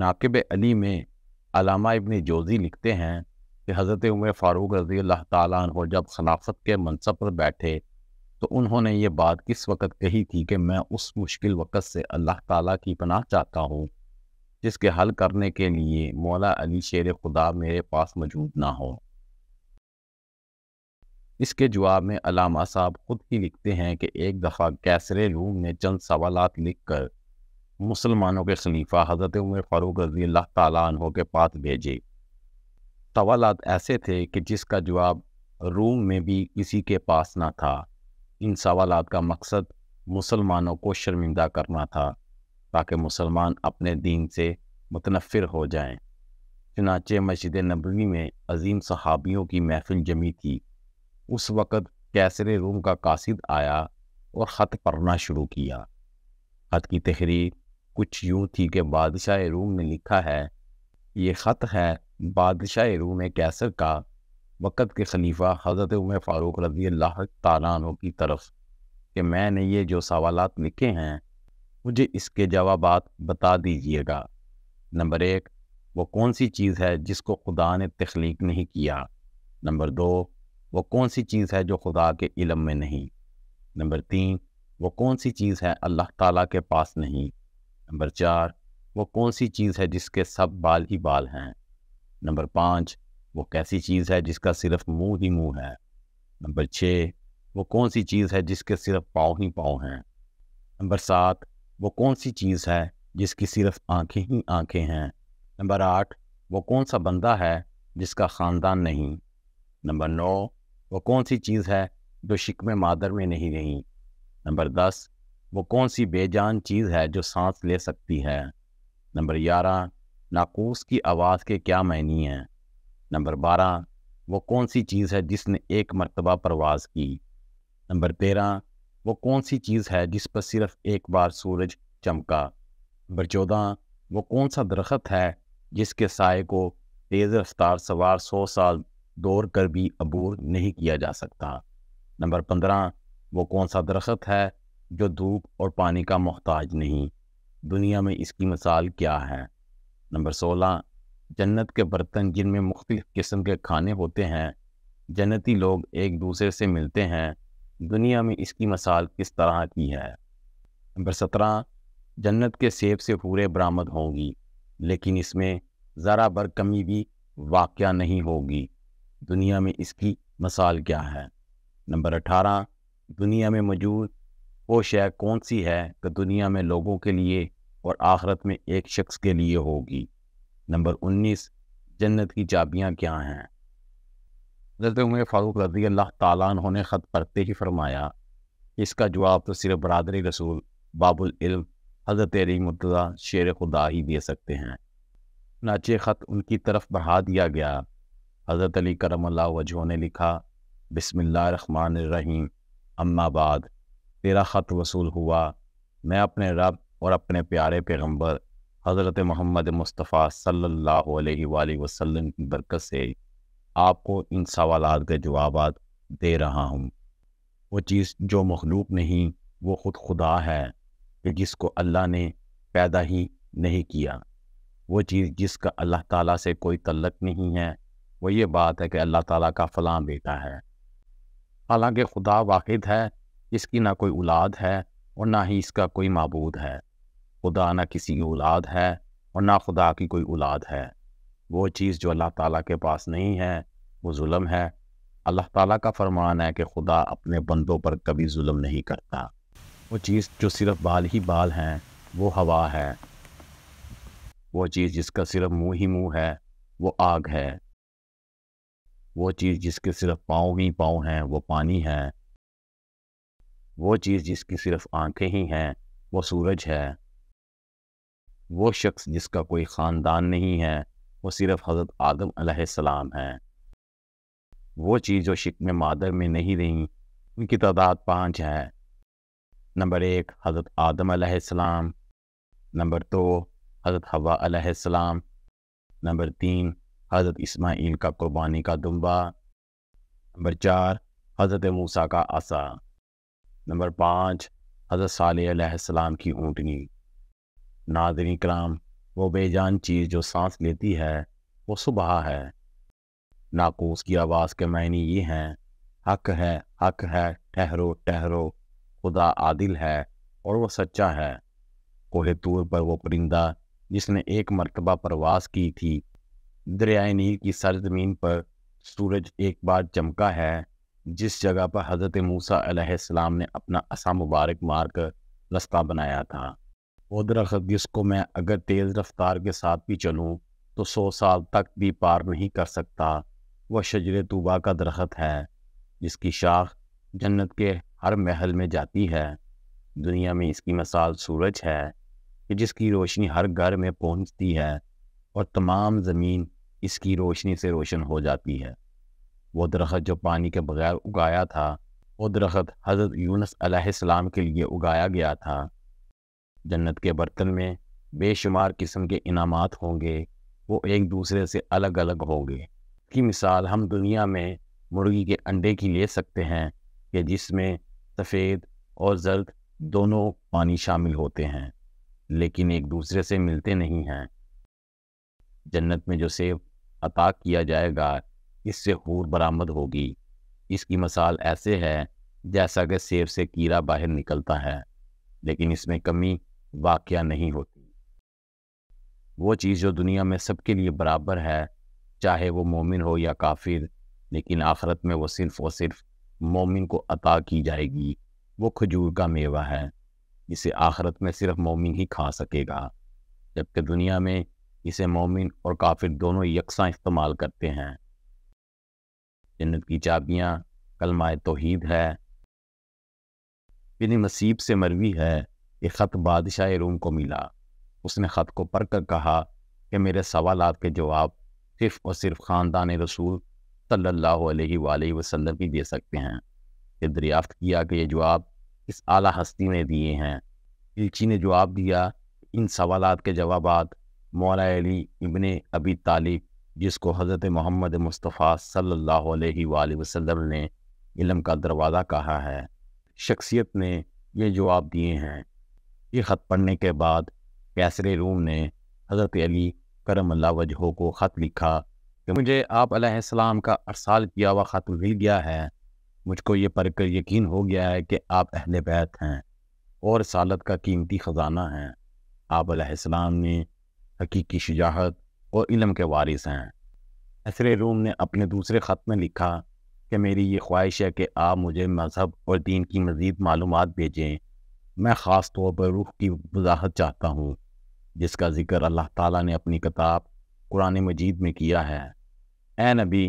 नाकब अली में अलामा इबन जोजी लिखते हैं कि हज़रत उमर फ़ारूक रजी अल्लाह तु जब खिलाफत के मनसब पर बैठे तो उन्होंने ये बात किस वक़्त कही थी कि मैं उस मुश्किल वक़्त से अल्लाह ताला की पनाह चाहता हूँ जिसके हल करने के लिए मौला अली शेर खुदा मेरे पास मौजूद ना हो इसके जवाब में अलामा साहब ख़ुद ही लिखते हैं कि एक दफ़ा कैसरे रूम ने चंद सवाल लिख कर मुसलमानों के खलीफा हज़रत उमर फ़ारूक रजी अल्लाह तहों के पास भेजे सवालत ऐसे थे कि जिसका जवाब रूम में भी किसी के पास ना था इन सवालत का मकसद मुसलमानों को शर्मिंदा करना था ताकि मुसलमान अपने दीन से मुतनफ़िर हो जाएं। चनाचे मस्जिद नबी में अजीम सहाबियों की महफिल जमी थी उस वक़्त कैसरे रूम का कासिद आया और ख़त पढ़ना शुरू किया ख़त की तहरीर कुछ यूं थी कि बादशाह रूम ने लिखा है ये ख़त है बादशाह रूम कैसर का वक़्त के खलीफा हज़रत उमर फ़ारूक रजी अल्लाह तारानों की तरफ कि मैंने ये जो सवाल लिखे हैं मुझे इसके जवाब बता दीजिएगा नंबर एक वो कौन सी चीज़ है जिसको खुदा ने तख्लीक नहीं किया नंबर दो वो कौन सी चीज़ है जो खुदा के इलम में नहीं नंबर तीन वो कौन सी चीज़ है अल्लाह ताला के पास नहीं नंबर चार वो कौन सी चीज़ है जिसके सब बाल ही बाल हैं नंबर पाँच वो कैसी चीज़ है जिसका सिर्फ मुंह ही मुंह है नंबर छः वो कौन सी चीज़ है जिसके सिर्फ पाँव ही पाँव हैं नंबर सात वो कौन सी चीज़ है जिसकी सिर्फ आंखें ही आंखें हैं नंबर आठ वो कौन सा बंदा है जिसका ख़ानदान नहीं नंबर नौ वो कौन सी चीज़ है जो शिकम मादर में नहीं रही नंबर दस वो कौन सी बेजान चीज़ है जो सांस ले सकती है नंबर ग्यारह नाकूस की आवाज़ के क्या मعنی हैं नंबर बारह वो कौन सी चीज़ है जिसने एक मरतबा परवाज़ की नंबर तेरह वो कौन सी चीज़ है जिस पर सिर्फ़ एक बार सूरज चमका नंबर चौदह वो कौन सा दरख्त है जिसके साय को तेज़ रफ्तार सवार सौ साल दौड़ कर भी अबूर नहीं किया जा सकता नंबर पंद्रह वो कौन सा दरख्त है जो धूप और पानी का मोहताज नहीं दुनिया में इसकी मिसाल क्या है नंबर सोलह जन्नत के बर्तन जिनमें मुख्तलिफ़ किस्म के खाने होते हैं जन्नती लोग एक दूसरे से मिलते हैं दुनिया में इसकी मिसाल किस तरह की है नंबर सत्रह जन्नत के सेब से पूरे बरामद होंगी लेकिन इसमें ज़रा बर कमी भी वाक़ नहीं होगी दुनिया में इसकी मिसाल क्या है नंबर अठारह दुनिया में मौजूद वो शय कौन सी है कि दुनिया में लोगों के लिए और आखरत में एक शख्स के लिए होगी नंबर उन्नीस जन्नत की चाबियाँ क्या हैं हजरत उमर फारूक रजी अल्लाह ताली ने ख़त पढ़ते ही फरमाया इसका जवाब तो सिर्फ बरदरी रसूल बाबुल हज़रत अली शेर खुदा ही दे सकते हैं नाचे ख़त उनकी तरफ बढ़ा दिया गया हज़रत अली करम वजह ने लिखा रहीम अम्माबाद तेरा ख़त वसूल हुआ मैं अपने रब और अपने प्यारे पैगम्बर हज़रत मोहम्मद मुस्तफ़ा सल्ला वसम की बरकत से आपको इन सवाल के जवाब दे रहा हूँ वो चीज़ जो मखलूक नहीं वो ख़ुद खुदा है कि जिसको अल्लाह ने पैदा ही नहीं किया वो चीज़ जिसका अल्लाह ताला से कोई तल्लक नहीं है वो ये बात है कि अल्लाह ताला का फ़लाँ बेटा है हालांकि खुदा वाहिद है इसकी ना कोई औलाद है और ना ही इसका कोई मबूद है खुदा ना किसी की औलाद है और ना खुदा की कोई औलाद है वो चीज़ जो अल्लाह ताला के पास नहीं है वो जुल्म है अल्लाह ताला का फरमान है कि खुदा अपने बंदों पर कभी जुल्म नहीं करता वो चीज़ जो सिर्फ बाल ही बाल हैं वो हवा है वो चीज़ जिसका सिर्फ मुंह ही मुंह है वो आग है वो चीज़ जिसके सिर्फ पाँव ही पाँव हैं वो पानी है वो चीज़ जिसकी सिर्फ आंखें ही हैं वो सूरज है वो शख्स जिसका कोई ख़ानदान नहीं है वो सिर्फ़ हज़रत आदम सलाम है वो चीज़ जो शिक में मादर में नहीं रहीं उनकी तादाद पाँच है नंबर एक हज़रत आदम सलाम नंबर दो हज़रत हवा सलाम नंबर तीन हज़रत इस्माइल का कुर्बानी का दुम्बा नंबर चार हज़रत मूसा का आसा नंबर पाँच हज़रत साल की ऊँटनी नादरी कराम वो बेजान चीज़ जो सांस लेती है वो सुबह है नाकूस की आवाज़ के मायने ये हैं हक है हक है ठहरो ठहरो खुदा आदिल है और वो सच्चा है कोहे तूर पर वो परिंदा जिसने एक मरतबा परवास की थी दरियाए नील की सरजमीन पर सूरज एक बार चमका है जिस जगह पर हज़रत मूसा अलैहिस्सलाम ने अपना असा मुबारक मार कर रास्ता बनाया था वो दरख्त जिसको मैं अगर तेज़ रफ्तार के साथ भी चलूँ तो सौ साल तक भी पार नहीं कर सकता वह शजर तूबा का दरख्त है जिसकी शाख जन्नत के हर महल में जाती है दुनिया में इसकी मिसाल सूरज है कि जिसकी रोशनी हर घर में पहुंचती है और तमाम ज़मीन इसकी रोशनी से रोशन हो जाती है वो दरख्त जो पानी के बगैर उगाया था वो दरख्त हज़रत यूनस अलैहिस्सलाम के लिए उगाया गया था जन्नत के बर्तन में बेशुमार किस्म के इनामात होंगे वो एक दूसरे से अलग अलग होंगे की मिसाल हम दुनिया में मुर्गी के अंडे की ले सकते हैं कि जिसमें सफ़ेद और जर्द दोनों पानी शामिल होते हैं लेकिन एक दूसरे से मिलते नहीं हैं जन्नत में जो सेब अता किया जाएगा इससे हूर बरामद होगी इसकी मसाल ऐसे है जैसा कि सेब से कीड़ा बाहर निकलता है लेकिन इसमें कमी वाक्य नहीं होती वो चीज़ जो दुनिया में सबके लिए बराबर है चाहे वो मोमिन हो या काफिर लेकिन आखरत में वो सिर्फ़ और सिर्फ मोमिन को अता की जाएगी वो खजूर का मेवा है इसे आखरत में सिर्फ मोमिन ही खा सकेगा जबकि दुनिया में इसे मोमिन और काफिर दोनों यकसा इस्तेमाल करते हैं जन्नत की चाबियाँ कलमाए तोहीद है बिन नसीब से मरवी है ये ख़त बादशाह रूम को मिला उसने ख़त को पढ़ कर कहा कि मेरे सवाल के जवाब सिर्फ़ और सिर्फ ख़ानदान रसूल सल्लल्लाहु अलैहि वसल्लम ही दे सकते हैं ये दरियाफ्त किया कि ये जवाब इस आला हस्ती ने दिए हैं इल्ची ने जवाब दिया इन सवाल के जवाब मौला अली इबन अबी तालिब जिसको हज़रत मोहम्मद मुस्तफ़ा सल्लल्लाहु अलैहि वसल्लम ने इलम का दरवाज़ा कहा है शख्सियत ने ये जवाब दिए हैं ये ख़त पढ़ने के बाद कैसर रूम ने हज़रत अली करम वजहो को ख़त लिखा कि मुझे आप आपाम का अरसाल किया हुआ ख़त मिल गया है मुझको ये पढ़कर यकीन हो गया है कि आप अहल बैत हैं और सालत का कीमती ख़जाना है आप ने हकीकी शजाहत और इलम के वारिस हैं असर रूम ने अपने दूसरे ख़त में लिखा कि मेरी ये ख्वाहिश है कि आप मुझे मज़हब और दीन की मज़ीद मालूम भेजें मैं ख़ास तौर पर रूह की वजाहत चाहता हूँ जिसका ज़िक्र अल्लाह ताला ने अपनी किताब कुरान मजीद में किया है ए नबी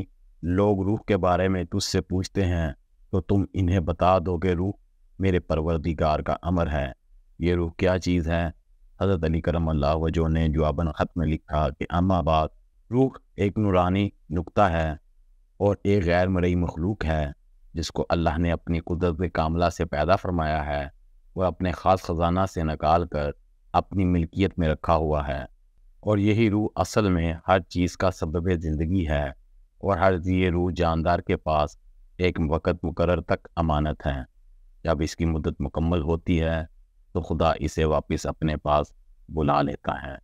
लोग रूह के बारे में तुझसे पूछते हैं तो तुम इन्हें बता दो कि रूह मेरे परवरदिगार का अमर है ये रूह क्या चीज़ है हज़रत अली करम अल्लाह वजो ने जवाबन ख़त में लिखा कि अम्माबाद रूख एक नूरानी नुकता है और एक गैर मरई मखलूक है जिसको अल्लाह ने अपनी कुदरत कामला से पैदा फरमाया है वह अपने ख़ास ख़जाना से निकाल कर अपनी मिल्कियत में रखा हुआ है और यही रूह असल में हर चीज़ का सबब ज़िंदगी है और हर ये रूह जानदार के पास एक वक़्त मुकर तक अमानत है जब इसकी मदद मुकम्मल होती है तो खुदा इसे वापस अपने पास बुला लेता है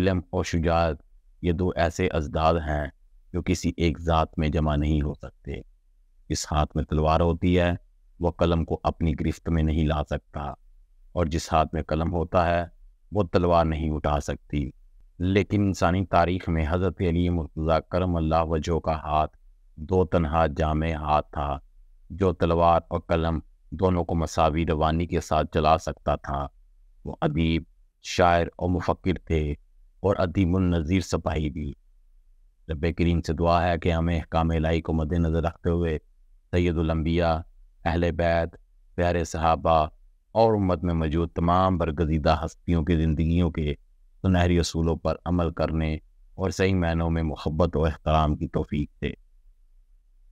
इलम और शुजात ये दो ऐसे अजदाद हैं जो किसी एक ज़ात में जमा नहीं हो सकते इस हाथ में तलवार होती है वह कलम को अपनी गिरफ्त में नहीं ला सकता और जिस हाथ में कलम होता है वो तलवार नहीं उठा सकती लेकिन इंसानी तारीख में हज़रत अली मुर्तज़ा करम अल्लाह वजह का हाथ दो तनहा जाम हाथ था जो तलवार और कलम दोनों को मसावी रवानी के साथ चला सकता था वो अदीब शायर और मुफक्र थे और अदीबुलनज़ीर सपाही भी रब करीम से दुआ है कि हमें काम लाई को मद्दनज़र रखते हुए सैदुलम्बिया अहल बैत प्यारे सहाबा और उम्मत में मौजूद तमाम बरगजीदा हस्तियों की ज़िंदगी के सुनहरी असूलों पर अमल करने और सही मैनों में मोहब्बत और अहतराम की तोफ़ी थे